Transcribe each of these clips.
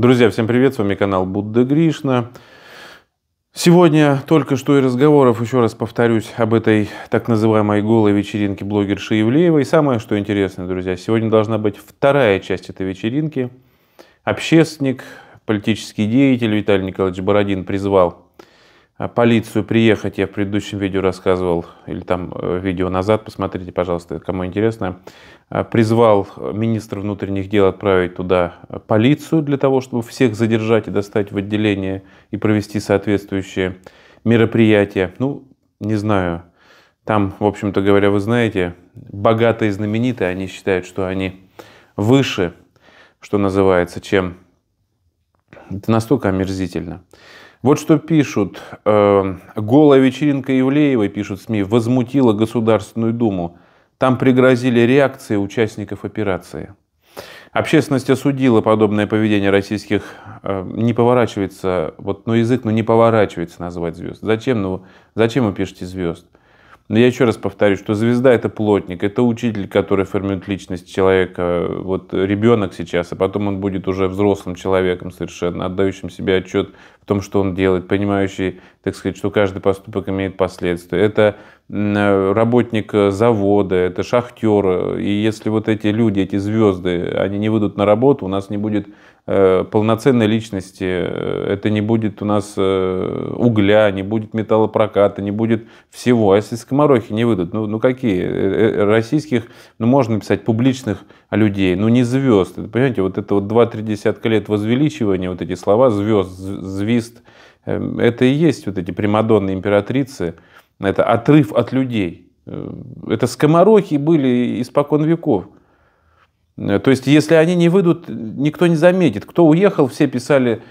Друзья, всем привет, с вами канал Будда Гришна. Сегодня только что и разговоров, еще раз повторюсь, об этой так называемой голой вечеринке блогерши Евлеевой. И самое, что интересно, друзья, сегодня должна быть вторая часть этой вечеринки. Общественник, политический деятель Виталий Николаевич Бородин призвал а полицию приехать, я в предыдущем видео рассказывал, или там э, видео назад, посмотрите, пожалуйста, кому интересно, а, призвал министра внутренних дел отправить туда э, полицию для того, чтобы всех задержать и достать в отделение и провести соответствующие мероприятия. Ну, не знаю, там, в общем-то говоря, вы знаете, богатые и знаменитые, они считают, что они выше, что называется, чем... Это настолько омерзительно. Вот что пишут. Э, Голая вечеринка Ивлеевой пишут СМИ, возмутила Государственную Думу. Там пригрозили реакции участников операции. Общественность осудила подобное поведение российских. Э, не поворачивается, вот, ну язык, ну не поворачивается назвать звезд. Зачем, ну, зачем вы пишете звезд? Но я еще раз повторю, что звезда – это плотник, это учитель, который формирует личность человека. Вот ребенок сейчас, а потом он будет уже взрослым человеком совершенно, отдающим себе отчет в том, что он делает, понимающий, так сказать, что каждый поступок имеет последствия. Это Э, работник э, завода, это шахтеры. И если вот эти люди, эти звезды, они не выйдут на работу, у нас не будет э, полноценной личности, это не будет у нас угля, не будет металлопроката, не будет всего. А если скоморохи не выйдут, ну, ну какие? Российских, ну можно писать, публичных людей, ну не звезд. Понимаете, вот это вот 2-3 десятка лет возвеличивания, вот эти слова звезд, звезд, это и есть вот эти примадонны императрицы – это отрыв от людей. Э, это скоморохи были испокон веков. Э, то есть, если они не выйдут, никто не заметит. Кто уехал, все писали,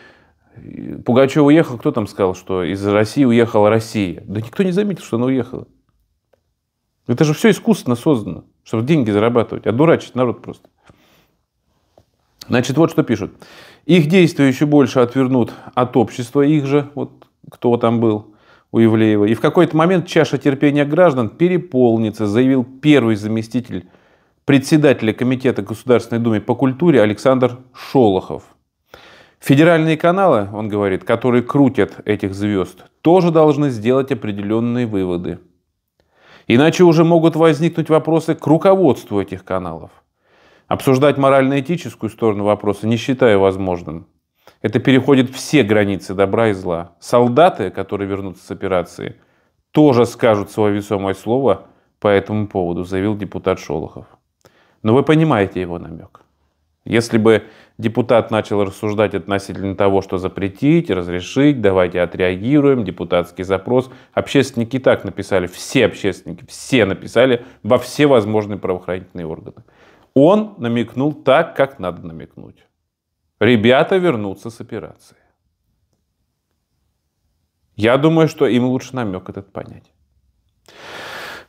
э, Пугачев уехал, кто там сказал, что из России уехала Россия? Да никто не заметил, что она уехала. Это же все искусственно создано, чтобы деньги зарабатывать, а дурачить народ просто. Значит, вот что пишут. Их действия еще больше отвернут от общества их же, вот кто там был, у Ивлеева. И в какой-то момент чаша терпения граждан переполнится, заявил первый заместитель председателя Комитета Государственной Думы по культуре Александр Шолохов. Федеральные каналы, он говорит, которые крутят этих звезд, тоже должны сделать определенные выводы. Иначе уже могут возникнуть вопросы к руководству этих каналов. Обсуждать морально-этическую сторону вопроса не считаю возможным. Это переходит все границы добра и зла. Солдаты, которые вернутся с операции, тоже скажут свое весомое слово по этому поводу, заявил депутат Шолохов. Но вы понимаете его намек. Если бы депутат начал рассуждать относительно того, что запретить, разрешить, давайте отреагируем, депутатский запрос, общественники и так написали, все общественники, все написали во все возможные правоохранительные органы. Он намекнул так, как надо намекнуть. Ребята вернутся с операции. Я думаю, что им лучше намек этот понять.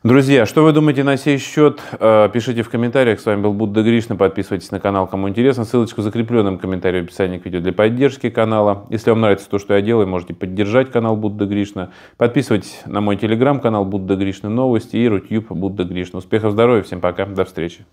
Друзья, что вы думаете на сей счет? Э, пишите в комментариях. С вами был Будда Гришна. Подписывайтесь на канал, кому интересно. Ссылочку в закрепленном комментарии в описании к видео для поддержки канала. Если вам нравится то, что я делаю, можете поддержать канал Будда Гришна. Подписывайтесь на мой телеграм-канал Будда Гришна Новости и Рутюб Будда Гришна. Успехов, здоровья, всем пока, до встречи.